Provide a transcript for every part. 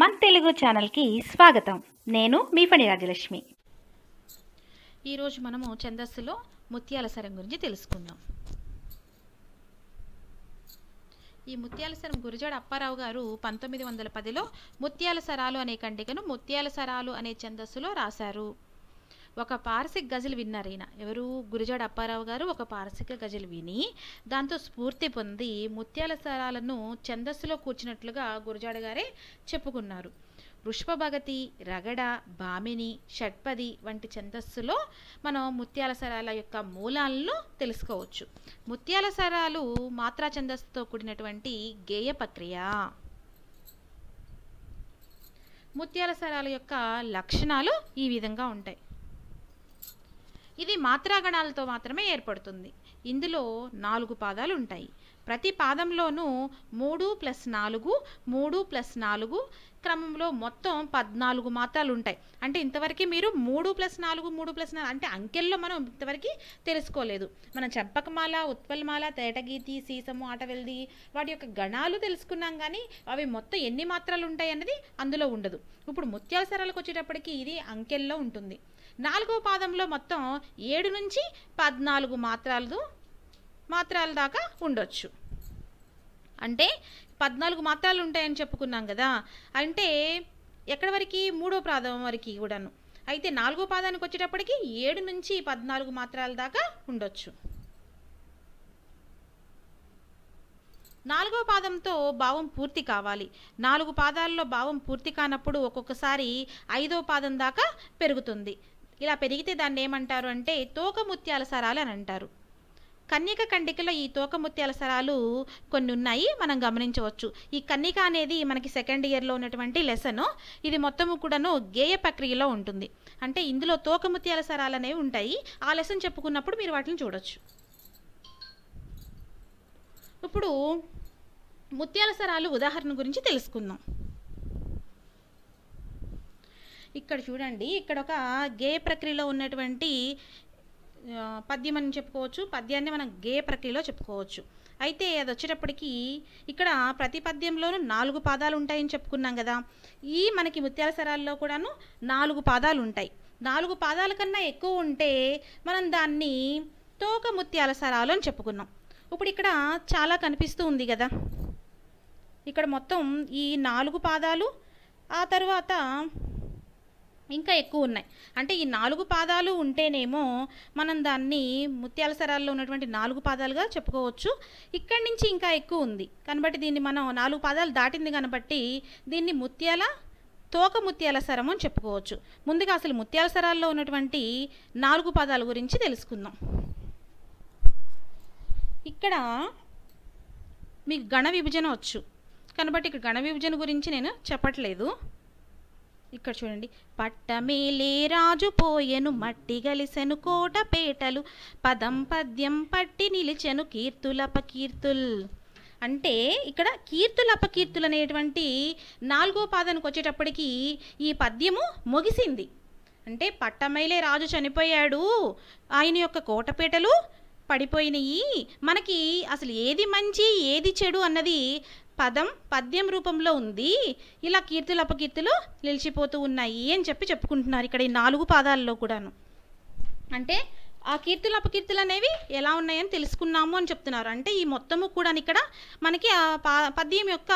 మన తెలుగు ఛానల్కి స్వాగతం నేను మీ పని రాజలక్ష్మి ఈరోజు మనము ఛందస్సులో ముత్యాల సరం గురించి తెలుసుకుందాం ఈ ముత్యాల సరం గురజాడ అప్పారావు గారు పంతొమ్మిది వందల పదిలో ముత్యాల సరాలు అనే కండికను ముత్యాల సరాలు అనే ఛందస్సులో రాశారు ఒక పారసిక గజలు విన్నారు ఈయన ఎవరు గురిజాడ అప్పారావు గారు ఒక పారసిక గజలు విని దాంతో స్ఫూర్తి పొంది ముత్యాల సరాలను ఛందస్సులో కూర్చున్నట్లుగా గురిజాడ గారే చెప్పుకున్నారు వృషభభగతి రగడ భామిని షట్పది వంటి ఛందస్సులో మనం ముత్యాల సరాల యొక్క మూలాలను తెలుసుకోవచ్చు ముత్యాల సరాలు మాత్రా ఛందస్సుతో కూడినటువంటి గేయ ప్రక్రియ ముత్యాల సరాల యొక్క లక్షణాలు ఈ విధంగా ఉంటాయి ఇది మాత్రాగణాలతో మాత్రమే ఏర్పడుతుంది ఇందులో నాలుగు పాదాలు ఉంటాయి ప్రతి పాదంలోనూ మూడు ప్లస్ నాలుగు మూడు ప్లస్ నాలుగు క్రమంలో మొత్తం పద్నాలుగు మాత్రలు ఉంటాయి అంటే ఇంతవరకు మీరు మూడు ప్లస్ నాలుగు మూడు ప్లస్ నాలుగు అంటే అంకెల్లో మనం ఇంతవరకు తెలుసుకోలేదు మనం చెప్పకమాల ఉత్పల్మాల తేటగీతి సీసము ఆటవెల్ది వాటి యొక్క గణాలు తెలుసుకున్నాం కానీ అవి మొత్తం ఎన్ని మాత్రలు ఉంటాయి అన్నది అందులో ఉండదు ఇప్పుడు ముత్యాల సరాలకు వచ్చేటప్పటికి ఇది అంకెల్లో ఉంటుంది నాలుగో పాదంలో మొత్తం ఏడు నుంచి పద్నాలుగు మాత్రాలు మాత్రాల దాకా ఉండొచ్చు అంటే పద్నాలుగు మాత్రాలు ఉంటాయని చెప్పుకున్నాం కదా అంటే ఎక్కడి వరకు మూడో ప్రాధమం వరకు కూడాను అయితే నాలుగో పాదానికి వచ్చేటప్పటికి ఏడు నుంచి పద్నాలుగు మాత్రాల దాకా ఉండొచ్చు నాలుగో పాదంతో భావం పూర్తి కావాలి నాలుగు పాదాల్లో భావం పూర్తి కానప్పుడు ఒక్కొక్కసారి ఐదో పాదం దాకా పెరుగుతుంది ఇలా పెరిగితే దాన్ని ఏమంటారు అంటే తోక ముత్యాల సరాలు అని అంటారు కన్యక కండికలో ఈ తోకముత్యాల సరాలు కొన్ని ఉన్నాయి మనం గమనించవచ్చు ఈ కన్యక అనేది మనకి సెకండ్ ఇయర్లో ఉన్నటువంటి లెసను ఇది మొత్తము కూడాను గేయ ప్రక్రియలో ఉంటుంది అంటే ఇందులో తోకముత్యాల సరాలు అనేవి ఉంటాయి ఆ లెసన్ చెప్పుకున్నప్పుడు మీరు వాటిని చూడవచ్చు ఇప్పుడు ముత్యాల సరాలు ఉదాహరణ గురించి తెలుసుకుందాం ఇక్కడ చూడండి ఇక్కడ ఒక గేయ ప్రక్రియలో ఉన్నటువంటి పద్యం అని చెప్పుకోవచ్చు పద్యాన్ని మనం గేయ ప్రక్రియలో చెప్పుకోవచ్చు అయితే అది వచ్చేటప్పటికీ ఇక్కడ ప్రతి పద్యంలోనూ నాలుగు పాదాలు ఉంటాయని చెప్పుకున్నాం కదా ఈ మనకి ముత్యాల సరాల్లో కూడాను నాలుగు పాదాలు ఉంటాయి నాలుగు పాదాల కన్నా ఎక్కువ ఉంటే మనం దాన్ని తోక ముత్యాల సరాలు అని చెప్పుకున్నాం ఇప్పుడు ఇక్కడ చాలా కనిపిస్తూ ఉంది కదా ఇక్కడ మొత్తం ఈ నాలుగు పాదాలు ఆ తర్వాత ఇంకా ఎక్కువ ఉన్నాయి అంటే ఈ నాలుగు పాదాలు ఉంటేనేమో మనం దాన్ని ముత్యాల సరాల్లో ఉన్నటువంటి నాలుగు పాదాలుగా చెప్పుకోవచ్చు ఇక్కడి నుంచి ఇంకా ఎక్కువ ఉంది కనబట్టి దీన్ని మనం నాలుగు పాదాలు దాటింది కనబట్టి దీన్ని ముత్యాల తోక ముత్యాల సరం అని చెప్పుకోవచ్చు ముందుగా అసలు ముత్యాల సరాల్లో ఉన్నటువంటి నాలుగు పాదాల గురించి తెలుసుకుందాం ఇక్కడ మీకు గణ విభజన వచ్చు కనబట్టి ఇక్కడ గణ విభజన గురించి నేను చెప్పట్లేదు ఇక్కడ చూడండి పట్టమేలే రాజు పోయెను మట్టి గలిసెను కోటపేటలు పదం పద్యం పట్టి నిలిచెను కీర్తులప అంటే ఇక్కడ కీర్తులు అపకీర్తులు అనేటువంటి నాలుగో పాదానికి వచ్చేటప్పటికి ఈ పద్యము ముగిసింది అంటే పట్టమైలే రాజు చనిపోయాడు ఆయన యొక్క కోటపేటలు పడిపోయినాయి మనకి అసలు ఏది మంచి ఏది చెడు అన్నది పదం పద్యం రూపంలో ఉంది ఇలా కీర్తులు అపకీర్తులు నిలిచిపోతూ ఉన్నాయి అని చెప్పి చెప్పుకుంటున్నారు ఇక్కడ ఈ నాలుగు పాదాల్లో కూడాను అంటే ఆ కీర్తులు అపకీర్తులు అనేవి ఎలా ఉన్నాయని తెలుసుకున్నాము అని చెప్తున్నారు అంటే ఈ మొత్తము కూడా ఇక్కడ మనకి ఆ పద్యం యొక్క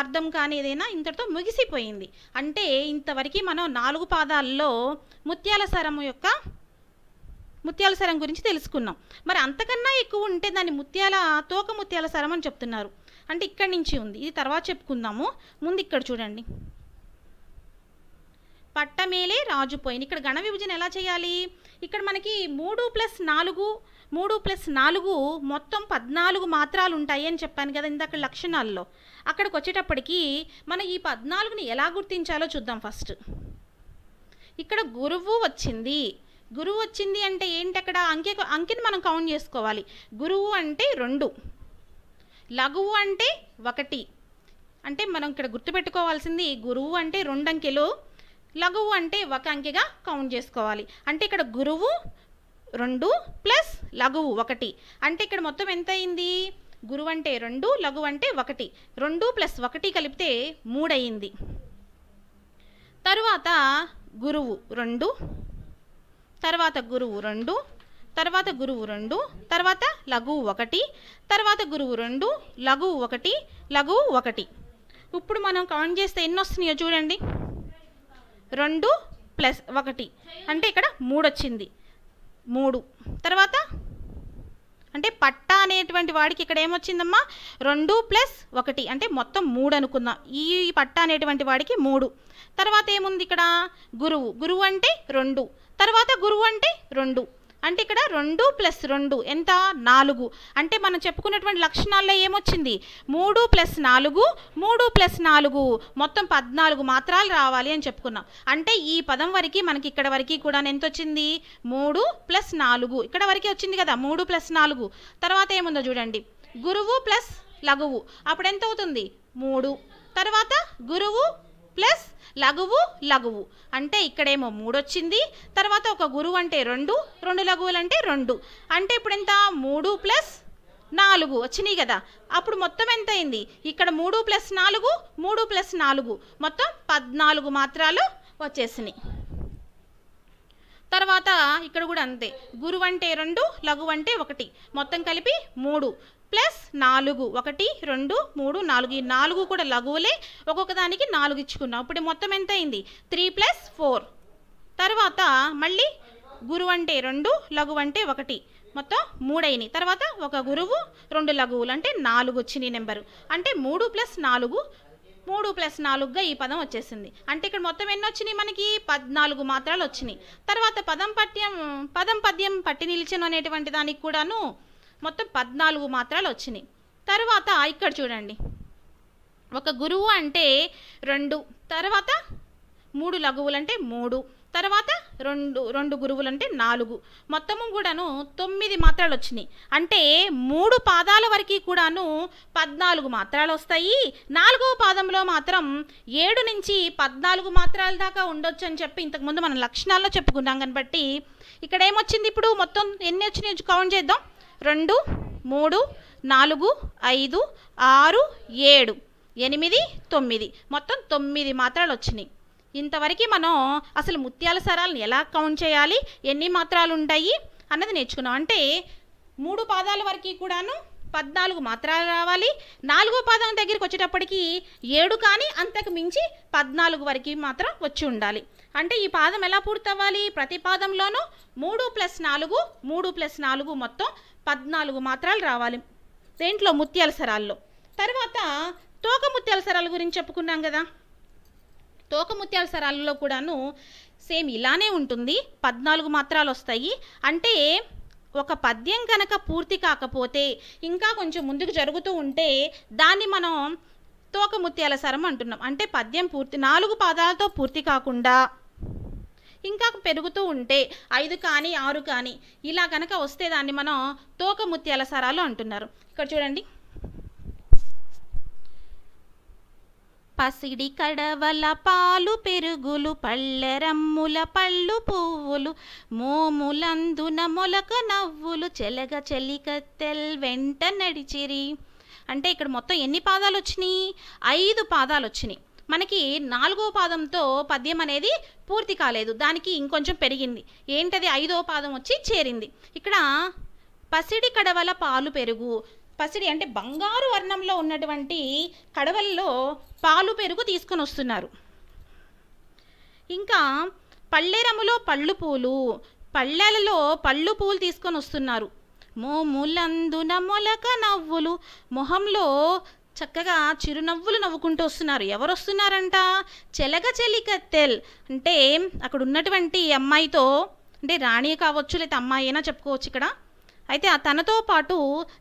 అర్థం కానీ ఏదైనా ఇంతటితో ముగిసిపోయింది అంటే ఇంతవరకు మనం నాలుగు పాదాల్లో ముత్యాల సరము యొక్క ముత్యాల సరం గురించి తెలుసుకున్నాం మరి అంతకన్నా ఎక్కువ ఉంటే దాన్ని ముత్యాల తోక ముత్యాల సరం అని చెప్తున్నారు అంటే ఇక్కడి నుంచి ఉంది ఇది తర్వాత చెప్పుకుందాము ముందు ఇక్కడ చూడండి పట్టమేలే రాజు పోయిన ఇక్కడ గణ విభజన ఎలా చేయాలి ఇక్కడ మనకి మూడు ప్లస్ నాలుగు మూడు ప్లస్ నాలుగు మొత్తం పద్నాలుగు మాత్రాలు ఉంటాయి అని చెప్పాను కదా ఇందాక లక్షణాల్లో అక్కడికి వచ్చేటప్పటికి మనం ఈ పద్నాలుగుని ఎలా గుర్తించాలో చూద్దాం ఫస్ట్ ఇక్కడ గురువు వచ్చింది గురువు వచ్చింది అంటే ఏంటి అక్కడ అంకె అంకెని మనం కౌంట్ చేసుకోవాలి గురువు అంటే రెండు లఘువు అంటే ఒకటి అంటే మనం ఇక్కడ గుర్తుపెట్టుకోవాల్సింది గురువు అంటే రెండు అంకెలు లఘువు అంటే ఒక అంకెగా కౌంట్ చేసుకోవాలి అంటే ఇక్కడ గురువు రెండు ప్లస్ లఘువు ఒకటి అంటే ఇక్కడ మొత్తం ఎంత అయింది గురువు అంటే రెండు లఘువు అంటే ఒకటి రెండు ప్లస్ ఒకటి కలిపితే మూడయింది తరువాత గురువు రెండు తర్వాత గురువు రెండు తర్వాత గురువు రెండు తర్వాత లఘువు ఒకటి తర్వాత గురువు రెండు లఘువు ఒకటి లఘువు ఒకటి ఇప్పుడు మనం కౌంట్ చేస్తే ఎన్ని వస్తున్నాయో చూడండి రెండు ప్లస్ ఒకటి అంటే ఇక్కడ మూడు వచ్చింది మూడు తర్వాత అంటే పట్ట అనేటువంటి వాడికి ఇక్కడ ఏమొచ్చిందమ్మా రెండు ప్లస్ ఒకటి అంటే మొత్తం మూడు అనుకుందాం ఈ పట్ట అనేటువంటి వాడికి మూడు తర్వాత ఏముంది ఇక్కడ గురువు గురువు అంటే రెండు తర్వాత గురువు అంటే రెండు అంటే ఇక్కడ రెండు ప్లస్ రెండు ఎంత నాలుగు అంటే మనం చెప్పుకున్నటువంటి లక్షణాల్లో ఏమొచ్చింది మూడు ప్లస్ నాలుగు మూడు ప్లస్ నాలుగు మొత్తం పద్నాలుగు మాత్రాలు రావాలి అని చెప్పుకున్నాం అంటే ఈ పదం వరకు మనకి ఇక్కడ వరకు కూడా ఎంత వచ్చింది మూడు ప్లస్ నాలుగు ఇక్కడ వరకు వచ్చింది కదా మూడు ప్లస్ నాలుగు తర్వాత ఏముందో చూడండి గురువు ప్లస్ లఘువు అప్పుడు ఎంత అవుతుంది మూడు తర్వాత గురువు ప్లస్ లఘువు లఘువు అంటే ఇక్కడేమో మూడు వచ్చింది తర్వాత ఒక గురువు అంటే రెండు రెండు లఘువులు అంటే రెండు అంటే ఇప్పుడు ఎంత మూడు ప్లస్ నాలుగు వచ్చినాయి కదా అప్పుడు మొత్తం ఎంత అయింది ఇక్కడ మూడు ప్లస్ నాలుగు మూడు ప్లస్ నాలుగు మొత్తం పద్నాలుగు మాత్రాలు వచ్చేసినాయి తర్వాత ఇక్కడ కూడా అంతే గురువు అంటే రెండు లఘు అంటే ఒకటి మొత్తం కలిపి మూడు ప్లస్ నాలుగు ఒకటి రెండు మూడు నాలుగు ఈ నాలుగు కూడా లఘువులే ఒక్కొక్కదానికి నాలుగు ఇచ్చుకున్నాం ఇప్పుడు మొత్తం ఎంత అయింది త్రీ ప్లస్ ఫోర్ తర్వాత మళ్ళీ గురువు అంటే రెండు లఘువు అంటే ఒకటి మొత్తం మూడైనాయి తర్వాత ఒక గురువు రెండు లఘువులు అంటే నాలుగు వచ్చినాయి నెంబరు అంటే మూడు ప్లస్ నాలుగు మూడు ప్లస్ నాలుగుగా ఈ పదం వచ్చేసింది అంటే ఇక్కడ మొత్తం ఎన్ని వచ్చినాయి మనకి పద్నాలుగు మాత్రాలు వచ్చినాయి తర్వాత పదం పట్యం పదం పద్యం పట్టి నిలిచను అనేటువంటి దానికి కూడాను మొత్తం పద్నాలుగు మాత్రాలు వచ్చినాయి తర్వాత ఇక్కడ చూడండి ఒక గురువు అంటే రెండు తర్వాత మూడు లఘువులు అంటే మూడు తర్వాత రెండు రెండు గురువులు అంటే నాలుగు మొత్తము కూడాను తొమ్మిది మాత్రలు వచ్చినాయి అంటే మూడు పాదాల వరకు కూడాను పద్నాలుగు మాత్రాలు వస్తాయి నాలుగవ పాదంలో మాత్రం ఏడు నుంచి పద్నాలుగు మాత్రాల దాకా ఉండొచ్చు అని చెప్పి ఇంతకుముందు మనం లక్షణాల్లో చెప్పుకున్నాం కాబట్టి ఇక్కడ ఏమొచ్చింది ఇప్పుడు మొత్తం ఎన్ని వచ్చినాయి కౌంట్ చేద్దాం రెండు మూడు నాలుగు ఐదు ఆరు ఏడు ఎనిమిది తొమ్మిది మొత్తం తొమ్మిది మాత్రాలు వచ్చినాయి ఇంతవరకు మనం అసలు ముత్యాల సరాలను ఎలా కౌంట్ చేయాలి ఎన్ని మాత్రాలు ఉంటాయి అన్నది నేర్చుకున్నాం అంటే మూడు పాదాల వరకు కూడాను పద్నాలుగు మాత్రాలు రావాలి నాలుగో పాదం దగ్గరికి వచ్చేటప్పటికి ఏడు కానీ అంతకు మించి పద్నాలుగు వరకు మాత్రం వచ్చి ఉండాలి అంటే ఈ పాదం ఎలా పూర్తవ్వాలి ప్రతి పాదంలోనూ మూడు ప్లస్ నాలుగు మూడు ప్లస్ నాలుగు మొత్తం పద్నాలుగు మాత్రాలు రావాలి దేంట్లో ముత్యాల సరాల్లో తర్వాత తోక ముత్యాల సరాల గురించి చెప్పుకున్నాం కదా తోకముత్యాల సరాలలో కూడాను సేమ్ ఇలానే ఉంటుంది పద్నాలుగు మాత్రాలు వస్తాయి అంటే ఒక పద్యం కనుక పూర్తి కాకపోతే ఇంకా కొంచెం ముందుకు జరుగుతూ ఉంటే దాన్ని మనం తోకముత్యాల సరం అంటున్నాం అంటే పద్యం పూర్తి నాలుగు పాదాలతో పూర్తి కాకుండా ఇంకా పెరుగుతూ ఉంటే ఐదు కానీ ఆరు కానీ ఇలా కనుక వస్తే దాన్ని మనం తోకముత్యాల సరాలు అంటున్నారు ఇక్కడ చూడండి పసిడి కడవల పాలు పెరుగులు పళ్ళెరమ్ముల పళ్ళు పువ్వులు మోములందున మొలక నవ్వులు చెలగ చెలికత్తెల్ వెంట నడిచిరి అంటే ఇక్కడ మొత్తం ఎన్ని పాదాలు వచ్చినాయి ఐదు పాదాలు వచ్చినాయి మనకి నాలుగో పాదంతో పద్యం అనేది పూర్తి కాలేదు దానికి ఇంకొంచెం పెరిగింది ఏంటది ఐదో పాదం వచ్చి చేరింది ఇక్కడ పసిడి కడవల పాలు పెరుగు పసిడి అంటే బంగారు వర్ణంలో ఉన్నటువంటి కడవల్లో పాలు పెరుగు తీసుకొని వస్తున్నారు ఇంకా పళ్ళెరములో పళ్ళు పూలు పళ్ళెలలో పళ్ళు పూలు తీసుకొని వస్తున్నారు మోములందున మొలక నవ్వులు మొహంలో చక్కగా చిరునవ్వులు నవ్వుకుంటూ వస్తున్నారు ఎవరు వస్తున్నారంట చెలక చెలికత్తెల్ అంటే అక్కడ ఉన్నటువంటి అమ్మాయితో అంటే రాణి కావచ్చు లేదా అమ్మాయి అయినా చెప్పుకోవచ్చు ఇక్కడ అయితే ఆ తనతో పాటు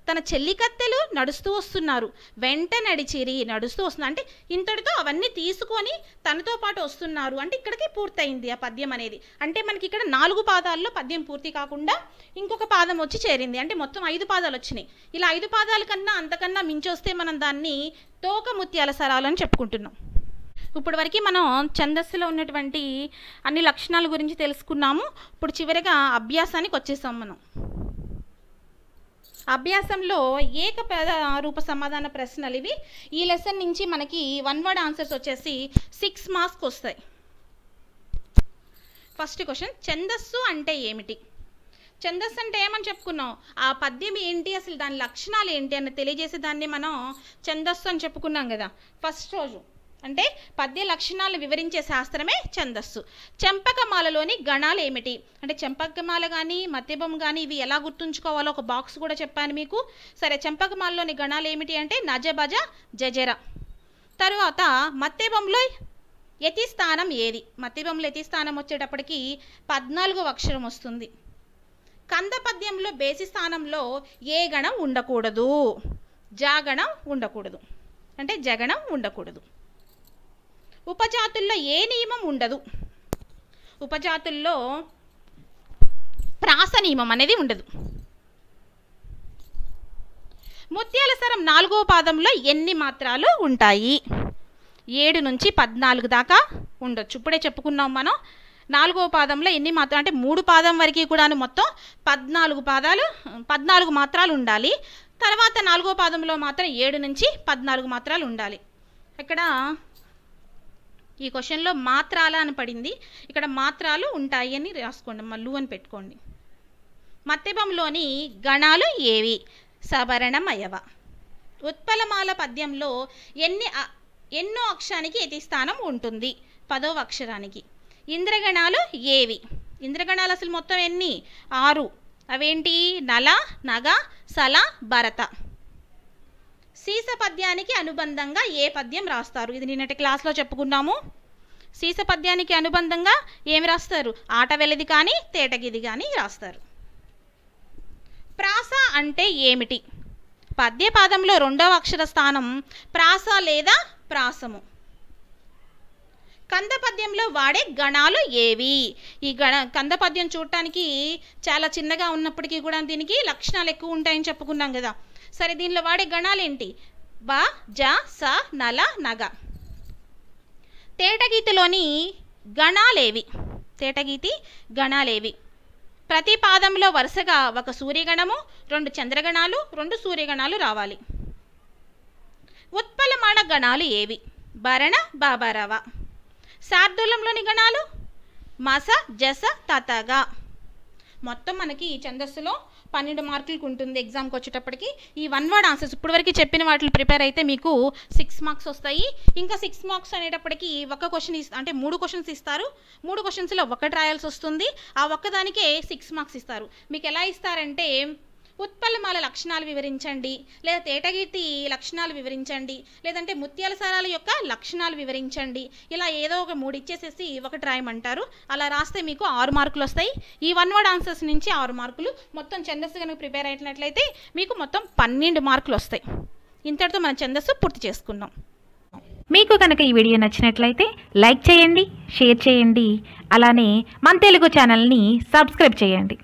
తన చెల్లికత్తెలు నడుస్తూ వస్తున్నారు వెంట నడిచిరి నడుస్తూ వస్తున్నారు అంటే ఇంతటితో అవన్నీ తీసుకొని తనతో పాటు వస్తున్నారు అంటే ఇక్కడికి పూర్తయింది ఆ పద్యం అనేది అంటే మనకి ఇక్కడ నాలుగు పాదాల్లో పద్యం పూర్తి కాకుండా ఇంకొక పాదం వచ్చి చేరింది అంటే మొత్తం ఐదు పాదాలు వచ్చినాయి ఇలా ఐదు పాదాల కన్నా అంతకన్నా మించొస్తే మనం దాన్ని తోక ముత్యాల సరాలని చెప్పుకుంటున్నాం ఇప్పుడు వరకు మనం ఛందస్సులో ఉన్నటువంటి అన్ని లక్షణాల గురించి తెలుసుకున్నాము ఇప్పుడు చివరిగా అభ్యాసానికి వచ్చేసాం మనం అభ్యాసంలో ఏక రూప సమాధాన ప్రశ్నలు ఇవి ఈ లెసన్ నుంచి మనకి వన్ వర్డ్ ఆన్సర్స్ వచ్చేసి సిక్స్ మార్క్స్ వస్తాయి ఫస్ట్ క్వశ్చన్ ఛందస్సు అంటే ఏమిటి ఛందస్సు అంటే ఏమని చెప్పుకున్నాం ఆ పద్యం ఏంటి అసలు దాని లక్షణాలు ఏంటి అని తెలియజేసే దాన్ని మనం ఛందస్సు అని చెప్పుకున్నాం కదా ఫస్ట్ రోజు అంటే పద్య లక్షణాలు వివరించే శాస్త్రమే ఛందస్సు చెంపకమాలలోని గణాలు ఏమిటి అంటే చెంపకమాల కానీ మద్యపం కానీ ఇవి ఎలా గుర్తుంచుకోవాలో ఒక బాక్స్ కూడా చెప్పాను మీకు సరే చెంపకమాలలోని గణాలు ఏమిటి అంటే నజబజ జజర తరువాత మత్తెబంలో యతి స్థానం ఏది మత్తిబంలో యతి స్థానం వచ్చేటప్పటికి పద్నాలుగో అక్షరం వస్తుంది కంద పద్యంలో బేసి స్థానంలో ఏ గణం ఉండకూడదు జాగణం ఉండకూడదు అంటే జగణం ఉండకూడదు ఉపజాతుల్లో ఏ నియమం ఉండదు ఉపజాతుల్లో ప్రాస నియమం అనేది ఉండదు ముత్యాల సరం నాలుగో పాదంలో ఎన్ని మాత్రాలు ఉంటాయి ఏడు నుంచి పద్నాలుగు దాకా ఉండొచ్చు ఇప్పుడే చెప్పుకున్నాం మనం నాలుగో పాదంలో ఎన్ని మాత్రం అంటే మూడు పాదం వరకు కూడాను మొత్తం పద్నాలుగు పాదాలు పద్నాలుగు మాత్రాలు ఉండాలి తర్వాత నాలుగో పాదంలో మాత్రం ఏడు నుంచి పద్నాలుగు మాత్రాలు ఉండాలి ఇక్కడ ఈ క్వశ్చన్లో మాత్రాల అని పడింది ఇక్కడ మాత్రాలు ఉంటాయి అని రాసుకోండి మళ్ళు అని పెట్టుకోండి మత్తెబంలోని గణాలు ఏవి సవరణమయవ ఉత్పలమాల పద్యంలో ఎన్ని ఎన్నో అక్షరానికి ఎతి స్థానం ఉంటుంది పదవ అక్షరానికి ఇంద్రగణాలు ఏవి ఇంద్రగణాలు అసలు మొత్తం ఎన్ని ఆరు అవేంటి నల నగ సల భరత సీస పద్యానికి అనుబంధంగా ఏ పద్యం రాస్తారు ఇది నిన్నటి క్లాస్లో చెప్పుకున్నాము సీస పద్యానికి అనుబంధంగా ఏమి రాస్తారు ఆట వెలది కానీ తేటగిది కానీ రాస్తారు ప్రాస అంటే ఏమిటి పద్యపాదంలో రెండవ అక్షర స్థానం ప్రాస లేదా ప్రాసము కందపద్యంలో వాడే గణాలు ఏవి ఈ గణ కందపద్యం చూడటానికి చాలా చిన్నగా ఉన్నప్పటికీ కూడా దీనికి లక్షణాలు ఎక్కువ ఉంటాయని చెప్పుకున్నాం కదా సరే దీనిలో వాడే గణాలేంటి బ జ స నల నగ తేటగీతిలోని గణాలేవి తేటగీతి గణాలేవి ప్రతి పాదంలో వరుసగా ఒక సూర్యగణము రెండు చంద్రగణాలు రెండు సూర్యగణాలు రావాలి ఉత్పలమాన గణాలు ఏవి భరణ బాబారవ శార్దూలంలోని గణాలు మస జస తతగా మొత్తం మనకి ఈ ఛందస్సులో పన్నెండు మార్కులకు ఉంటుంది ఎగ్జామ్కి వచ్చేటప్పటికి ఈ వన్ వర్డ్ ఆన్సర్స్ ఇప్పటివరకు చెప్పిన వాటిని ప్రిపేర్ అయితే మీకు సిక్స్ మార్క్స్ వస్తాయి ఇంకా సిక్స్ మార్క్స్ అనేటప్పటికి ఒక క్వశ్చన్ అంటే మూడు క్వశ్చన్స్ ఇస్తారు మూడు క్వశ్చన్స్లో ఒకటి రాయాల్సి వస్తుంది ఆ ఒక్కదానికే సిక్స్ మార్క్స్ ఇస్తారు మీకు ఎలా ఇస్తారంటే ఉత్పలమాల లక్షణాలు వివరించండి లేదా తేటగిటి లక్షణాలు వివరించండి లేదంటే ముత్యాల సారాల యొక్క లక్షణాలు వివరించండి ఇలా ఏదో ఒక మూడు ఇచ్చేసేసి ఒకటి రాయమంటారు అలా రాస్తే మీకు ఆరు మార్కులు వస్తాయి ఈ వన్ వర్డ్ ఆన్సర్స్ నుంచి ఆరు మార్కులు మొత్తం ఛందస్సు కనుక ప్రిపేర్ అయినట్లయితే మీకు మొత్తం పన్నెండు మార్కులు వస్తాయి ఇంతటితో మన ఛందస్సు పూర్తి చేసుకుందాం మీకు కనుక ఈ వీడియో నచ్చినట్లయితే లైక్ చేయండి షేర్ చేయండి అలానే మన తెలుగు ఛానల్ని సబ్స్క్రైబ్ చేయండి